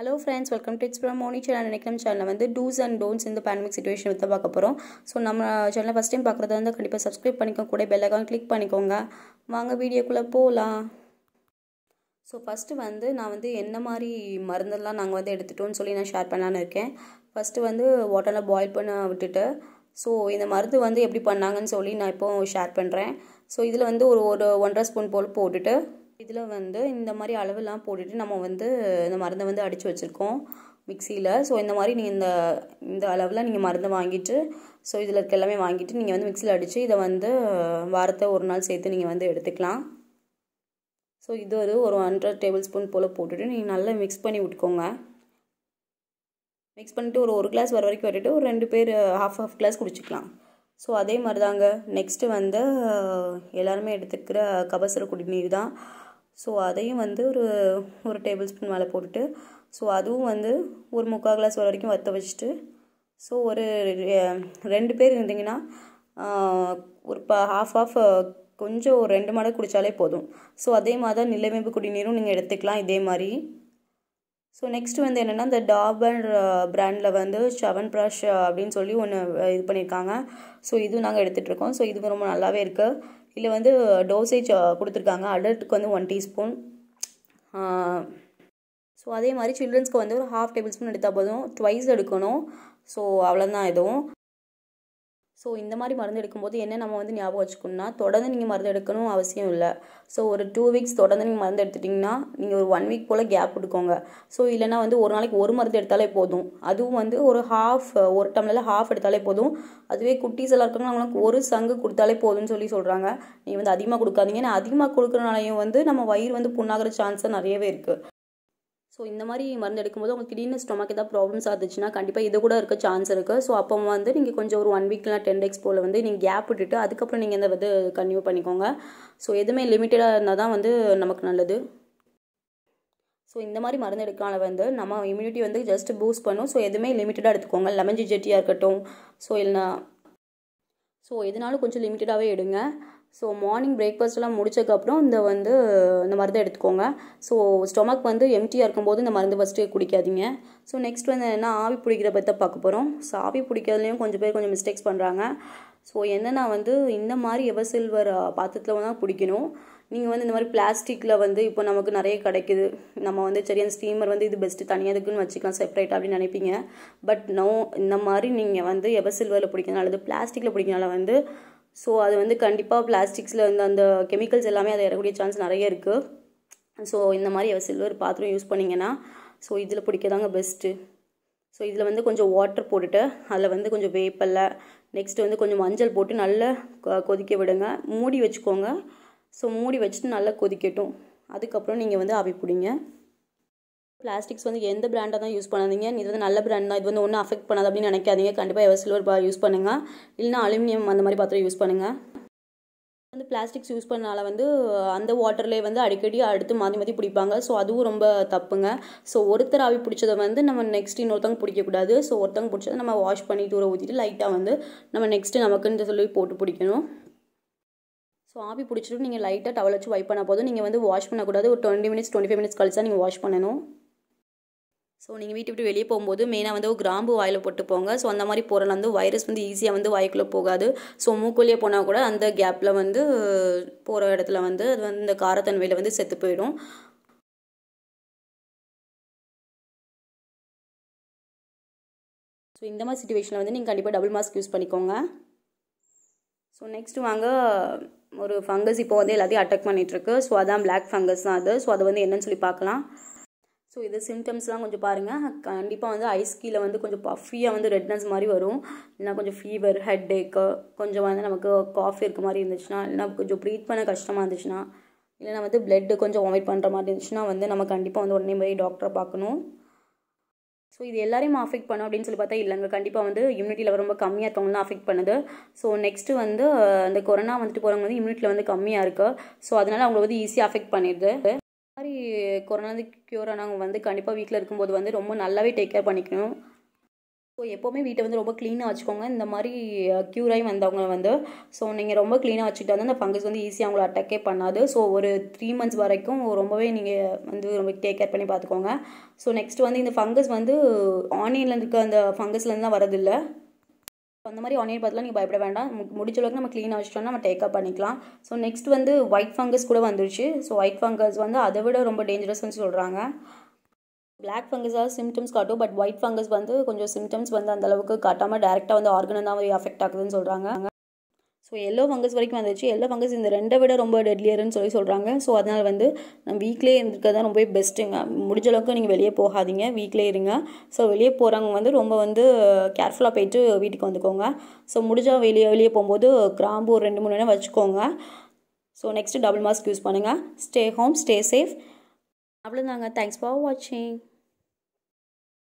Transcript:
hello friends welcome to it's from Moni channel நினைக்கிற சேனலில் வந்து டூஸ் அண்ட் டோன்ஸ் இந்த பேண்டமிக் சுச்சுவேஷன் வந்து பார்க்க போகிறோம் ஸோ நம்ம சேனலில் ஃபஸ்ட் டைம் பார்க்குறதா இருந்தால் கண்டிப்பாக சப்ஸ்கிரைப் பண்ணிக்க கூட பெல்லைக்கான் கிளிக் பண்ணிக்கோங்க வாங்க வீடியோக்குள்ளே போகலாம் ஸோ ஃபஸ்ட்டு வந்து நான் வந்து என்ன மாதிரி மருந்தெல்லாம் நாங்கள் வந்து எடுத்துட்டோம்னு சொல்லி நான் ஷேர் பண்ணலான்னு இருக்கேன் ஃபஸ்ட்டு வந்து வாட்டரில் பாயில் பண்ண விட்டுட்டு ஸோ இந்த மருந்து வந்து எப்படி பண்ணாங்கன்னு சொல்லி நான் இப்போ ஷேர் பண்ணுறேன் ஸோ இதில் வந்து ஒரு ஒரு ஒன்றரை ஸ்பூன் போல் போட்டுட்டு இதில் வந்து இந்த மாதிரி அளவெல்லாம் போட்டுட்டு நம்ம வந்து இந்த மருந்தை வந்து அடித்து வச்சுருக்கோம் மிக்சியில் ஸோ இந்த மாதிரி நீங்கள் இந்த இந்த அளவில் நீங்கள் மருந்தை வாங்கிட்டு ஸோ இதில் இருக்க எல்லாமே வாங்கிட்டு நீங்கள் வந்து மிக்சியில் அடித்து இதை வந்து வாரத்தை ஒரு நாள் சேர்த்து நீங்கள் வந்து எடுத்துக்கலாம் ஸோ இது ஒரு ஒரு ஹண்ட்ரட் டேபிள் ஸ்பூன் போல் போட்டுட்டு நீங்கள் நல்லா மிக்ஸ் பண்ணி விட்டுக்கோங்க மிக்ஸ் பண்ணிவிட்டு ஒரு ஒரு கிளாஸ் வர வரைக்கும் விட்டுட்டு ஒரு ரெண்டு பேர் ஹாஃப் ஹாஃப் கிளாஸ் குடிச்சிக்கலாம் ஸோ அதே மாதிரி தாங்க நெக்ஸ்ட்டு வந்து எல்லாருமே எடுத்துக்கிற கபசுர குடிநீர் தான் ஸோ அதையும் வந்து ஒரு ஒரு டேபிள் ஸ்பூன் மேலே போட்டுட்டு ஸோ அதுவும் வந்து ஒரு முக்கால் கிளாஸ் வர வரைக்கும் வற்ற வச்சுட்டு ஸோ ஒரு ரெண்டு பேர் இருந்தீங்கன்னா ஒரு ப ஹாஃப் ஆஃப் கொஞ்சம் ஒரு ரெண்டு மடை குடித்தாலே போதும் ஸோ அதே மாதிரி தான் நிலைமைப்பு குடிநீரும் நீங்கள் எடுத்துக்கலாம் இதே மாதிரி ஸோ நெக்ஸ்ட் வந்து என்னென்னா இந்த டாபர் பிராண்டில் வந்து செவன் ப்ரஷ் அப்படின்னு சொல்லி ஒன்று இது பண்ணியிருக்காங்க ஸோ இதுவும் நாங்கள் எடுத்துகிட்ருக்கோம் ஸோ இது ரொம்ப நல்லாவே இருக்குது இல்லை வந்து டோசேஜ் கொடுத்துருக்காங்க அடல்ட்டுக்கு வந்து ஒன் டீஸ்பூன் ஸோ அதே மாதிரி சில்ட்ரன்ஸ்க்கு வந்து ஒரு ஹாஃப் டேபிள் ஸ்பூன் எடுத்தால் போதும் ட்வைஸ் எடுக்கணும் ஸோ அவ்வளோதான் எதுவும் ஸோ இந்த மாதிரி மருந்து எடுக்கும்போது என்ன நம்ம வந்து ஞாபகம் வச்சுக்கணும்னா தொடர்ந்து நீங்கள் மருந்து எடுக்கணும் அவசியம் இல்லை ஸோ ஒரு டூ வீக்ஸ் தொடர்ந்து நீங்கள் மருந்து எடுத்துட்டிங்கன்னா நீங்கள் ஒரு ஒன் வீக் போல் கேப் கொடுக்கோங்க ஸோ இல்லைனா வந்து ஒரு நாளைக்கு ஒரு மருந்து எடுத்தாலே போதும் அதுவும் வந்து ஒரு ஹாஃப் ஒரு டம்ளில் ஹாஃப் எடுத்தாலே போதும் அதுவே குட்டீஸ் எல்லாம் இருக்காங்க அவங்களுக்கு ஒரு சங்கு கொடுத்தாலே போதும்னு சொல்லி சொல்கிறாங்க நீங்கள் வந்து அதிகமாக கொடுக்காதீங்க ஏன்னா அதிகமாக கொடுக்குறனாலையும் வந்து நம்ம வயிறு வந்து புண்ணாகிற சான்ஸ் நிறையவே இருக்குது ஸோ இந்த மாதிரி மருந்து எடுக்கும்போது உங்களுக்கு திடீர்னு ஸ்டொமக் ஏதாவது ப்ராப்ளம்ஸ் ஆச்சுன்னா கண்டிப்பாக இது கூட இருக்க சான்ஸ் இருக்குது ஸோ அப்போ வந்து நீங்கள் கொஞ்சம் ஒரு ஒன் வீக்லாம் டென் டேக்ஸ் போல் வந்து நீங்கள் கேப் விட்டுட்டு அதுக்கப்புறம் நீங்கள் இந்த வந்து கன்யூ பண்ணிக்கோங்க ஸோ எதுவுமே லிமிட்டடாக இருந்தால் தான் வந்து நமக்கு நல்லது ஸோ இந்த மாதிரி மருந்து எடுக்கனால வந்து நம்ம இம்யூனிட்டி வந்து ஜஸ்ட் பூஸ்ட் பண்ணும் ஸோ எதுவுமே லிமிட்டடாக எடுத்துக்கோங்க லெமன் ஜி ஜெட்டியாக இருக்கட்டும் ஸோ இல்லைனா ஸோ எதுனாலும் கொஞ்சம் லிமிட்டடாகவே எடுங்க ஸோ மார்னிங் பிரேக்ஃபாஸ்ட்லாம் முடிச்சதுக்கப்புறம் இந்த வந்து இந்த மருந்தை எடுத்துக்கோங்க ஸோ ஸ்டொமக் வந்து எம்டியாக இருக்கும்போது இந்த மருந்து ஃபஸ்ட்டு குடிக்காதீங்க ஸோ நெக்ஸ்ட் வந்து என்ன ஆவி பிடிக்கிற பற்றி பார்க்க போகிறோம் ஸோ ஆவி பிடிக்கிறதுலையும் கொஞ்சம் பேர் கொஞ்சம் மிஸ்டேக்ஸ் பண்ணுறாங்க ஸோ என்னென்னா வந்து இந்த மாதிரி எவர் சில்வர் பாத்திரத்தில் தான் பிடிக்கணும் நீங்கள் வந்து இந்த மாதிரி பிளாஸ்டிக்கில் வந்து இப்போ நமக்கு நிறைய கிடைக்குது நம்ம வந்து சரி அந்த ஸ்டீமர் வந்து இது பெஸ்ட்டு தனியாக இருக்குன்னு வச்சுக்கலாம் செப்பரேட் அப்படின்னு நினைப்பீங்க பட் நோ இந்த மாதிரி நீங்கள் வந்து எவர் சில்வரில் பிடிக்கணும் அல்லது பிளாஸ்டிக்கில் பிடிக்கனால வந்து ஸோ அது வந்து கண்டிப்பாக பிளாஸ்டிக்ஸில் வந்து அந்த கெமிக்கல்ஸ் எல்லாமே அதை இறக்கூடிய சான்ஸ் நிறைய இருக்குது ஸோ இந்த மாதிரி எவ சில்வர் பாத்திரம் யூஸ் பண்ணிங்கன்னா ஸோ இதில் பிடிக்கதாங்க பெஸ்ட்டு ஸோ இதில் வந்து கொஞ்சம் வாட்டர் போட்டுட்டு அதில் வந்து கொஞ்சம் வேப்பலை நெக்ஸ்ட்டு வந்து கொஞ்சம் மஞ்சள் போட்டு நல்லா கொதிக்க விடுங்க மூடி வச்சுக்கோங்க ஸோ மூடி வச்சுட்டு நல்லா கொதிக்கட்டும் அதுக்கப்புறம் நீங்கள் வந்து ஆவி பிடிங்க பிளாஸ்டிக்ஸ் வந்து எந்த பிராண்டாக தான் யூஸ் பண்ணாதீங்க இது வந்து நல்ல பிராண்ட் தான் இது வந்து ஒன்றும் அஃபெக்ட் பண்ணாது அப்படின்னு நினைக்காதீங்க கண்டிப்பாக எவ்வளோ சில்வர் பா யூஸ் பண்ணுங்கள் இல்லைனா அலுமினியம் அந்த மாதிரி பாத்திரம் யூஸ் பண்ணுங்கள் வந்து பிளாஸ்டிக்ஸ் யூஸ் பண்ணனால வந்து அந்த வாட்டர்லேயே வந்து அடிக்கடி அடுத்து மாற்றி மாதிரி பிடிப்பாங்க ஸோ அதுவும் ரொம்ப தப்புங்க ஸோ ஒருத்தர் ஆவி பிடிச்சதை வந்து நம்ம நெக்ஸ்ட் இன்னொருத்தவங்க பிடிக்கக்கூடாது ஸோ ஒருத்தவங்க பிடிச்சதை நம்ம வாஷ் பண்ணி தூர ஊற்றிட்டு லைட்டாக வந்து நம்ம நெக்ஸ்ட்டு நமக்குன்னு சொல்லி போட்டு பிடிக்கணும் ஸோ ஆவி பிடிச்சிட்டு நீங்கள் லைட்டாக டவல் வச்சு வைப் பண்ண போதும் நீங்கள் வந்து வாஷ் பண்ணக்கூடாது ஒரு twenty minutes twenty five minutes கழிச்சா நீங்கள் வாஷ் பண்ணணும் ஸோ நீங்கள் வீட்டு விட்டு வெளியே போகும்போது மெயினாக வந்து ஒரு கிராம்பு வாயில் போட்டு போங்க ஸோ அந்த மாதிரி போகிறனால வந்து வைரஸ் வந்து ஈஸியாக வந்து வாய்க்குள்ளே போகாது ஸோ மூக்குள்ளேயே போனால் கூட அந்த கேப்பில் வந்து போகிற இடத்துல வந்து அது வந்து இந்த காரத்தன்மையில் வந்து செத்து போயிடும் ஸோ இந்த மாதிரி சுச்சுவேஷனில் வந்து நீங்கள் கண்டிப்பாக டபுள் மாஸ்க் யூஸ் பண்ணிக்கோங்க ஸோ நெக்ஸ்ட்டு வாங்க ஒரு ஃபங்கஸ் இப்போ வந்து எல்லாத்தையும் அட்டாக் பண்ணிகிட்ருக்கு ஸோ அதான் பிளாக் ஃபங்கஸ் தான் அது ஸோ அது வந்து என்னன்னு சொல்லி பார்க்கலாம் ஸோ இது சிம்டம்ஸ்லாம் கொஞ்சம் பாருங்கள் கண்டிப்பாக வந்து ஐஸ் கீழே வந்து கொஞ்சம் பஃபியாக வந்து ரெட்னஸ் மாதிரி வரும் இல்லைனா கொஞ்சம் ஃபீவர் ஹெட் ஏக்கு கொஞ்சம் வந்து நமக்கு காஃபி இருக்க மாதிரி இருந்துச்சுன்னா இல்லைனா கொஞ்சம் ப்ரீத் பண்ண கஷ்டமாக இருந்துச்சுன்னா இல்லைனா வந்து பிளட்டு கொஞ்சம் வாமிட் பண்ணுற மாதிரி இருந்துச்சுன்னா வந்து நம்ம கண்டிப்பாக வந்து உடனே போய் டாக்டரை பார்க்கணும் ஸோ இது எல்லாரையும் அஃபெக்ட் பண்ணும் அப்படின்னு சொல்லி பார்த்தா இல்லைங்க கண்டிப்பாக வந்து இம்யூனிட்டியில் ரொம்ப கம்மியாக இருக்கவங்களாம் அஃபெக்ட் பண்ணுது ஸோ நெக்ஸ்ட்டு வந்து அந்த கொரோனா வந்துட்டு போகிறவங்க வந்து இம்யூனிட்டியில் வந்து கம்மியாக இருக்குது ஸோ அதனால் அவங்கள வந்து ஈஸியாக அஃபெக்ட் பண்ணிடுது மாதிரி கொரோனா வந்து க்யூர் ஆனவங்க வந்து கண்டிப்பாக வீட்டில் இருக்கும்போது வந்து ரொம்ப நல்லாவே டேக் கேர் பண்ணிக்கணும் ஸோ எப்போவுமே வீட்டை வந்து ரொம்ப க்ளீனாக வச்சுக்கோங்க இந்த மாதிரி க்யூராகி வந்தவங்க வந்து ஸோ நீங்கள் ரொம்ப க்ளீனாக வச்சுக்கிட்டு வந்து அந்த ஃபங்கஸ் வந்து ஈஸியாக அவங்கள அட்டாக்கே பண்ணாது ஸோ ஒரு த்ரீ மந்த்ஸ் வரைக்கும் ரொம்பவே நீங்கள் வந்து ரொம்ப டேக் கேர் பண்ணி பார்த்துக்கோங்க ஸோ நெக்ஸ்ட் வந்து இந்த ஃபங்கஸ் வந்து ஆன்லைனில் இருக்க அந்த ஃபங்கஸ்லேருந்துலாம் வரதில்லை அந்த மாதிரி ஆன்லைன் பார்த்துலாம் நீங்கள் பயப்பட வேண்டாம் முடிச்ச அளவுக்கு நம்ம க்ளீனாக வச்சிட்டோம்னா நம்ம டேக்கப் பண்ணிக்கலாம் ஸோ நெக்ஸ்ட் வந்து ஒயிட் ஃபங்கஸ் கூட வந்துருச்சு ஸோ ஒயிட் ஃபங்கஸ் வந்து அதை விட ரொம்ப டேஞ்சரஸ்ன்னு சொல்கிறாங்க பிளாக் ஃபங்கஸாக சிம்டம்ஸ் காட்டும் பட் ஒயிட் ஃபங்கஸ் வந்து கொஞ்சம் சிம்டம்ஸ் வந்து அந்தளவுக்கு காட்டாமல் டேரெக்டாக வந்து ஆர்கனை தான் அஃபெக்ட் ஆகுதுன்னு சொல்கிறாங்க ஸோ எல்லோ ஃபங்கஸ் வரைக்கும் வந்துச்சு எல்லோ ஃபங்கஸ் இந்த ரெண்டை விட ரொம்ப டெட்லியர்னு சொல்லி சொல்கிறாங்க ஸோ அதனால் வந்து நம்ம வீக்லேயே இருக்கிறது தான் ரொம்பவே பெஸ்ட்டுங்க முடிஞ்ச அளவுக்கு நீங்கள் வெளியே போகாதீங்க வீக்லேயே இருங்க ஸோ வெளியே போகிறவங்க வந்து ரொம்ப வந்து கேர்ஃபுல்லாக போயிட்டு வீட்டுக்கு வந்துக்கோங்க ஸோ முடிஞ்சால் வெளியே வெளியே போகும்போது கிராம்பு ஒரு ரெண்டு மூணு நேரம் வச்சுக்கோங்க so next double mask use பண்ணுங்கள் ஸ்டே ஹோம் ஸ்டே சேஃப் அவ்வளோதாங்க தேங்க்ஸ் ஃபார் வாட்சிங்